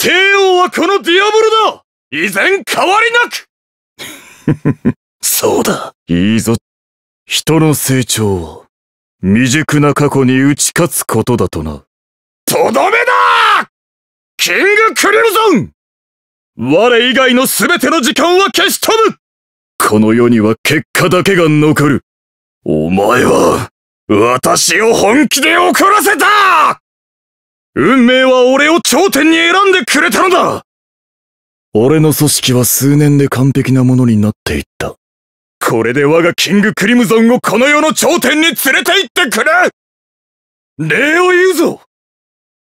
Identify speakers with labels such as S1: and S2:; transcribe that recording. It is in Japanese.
S1: 帝王はこのディアボロだ依然変わりなくそうだ、
S2: いいぞ。人の成長は、未熟な過去に打ち勝つことだとな。
S3: とどめだキングクリムゾン我以外の全ての時間は消し飛ぶ
S2: この世には結果だけが残る。お前は、私を本
S1: 気で怒らせた運命は俺を頂点に選んでくれたのだ
S4: 俺の組織は数年で完璧なものになっていった。
S3: これで我がキングクリムゾンをこの世の頂点に連れて行ってくれ礼を言うぞ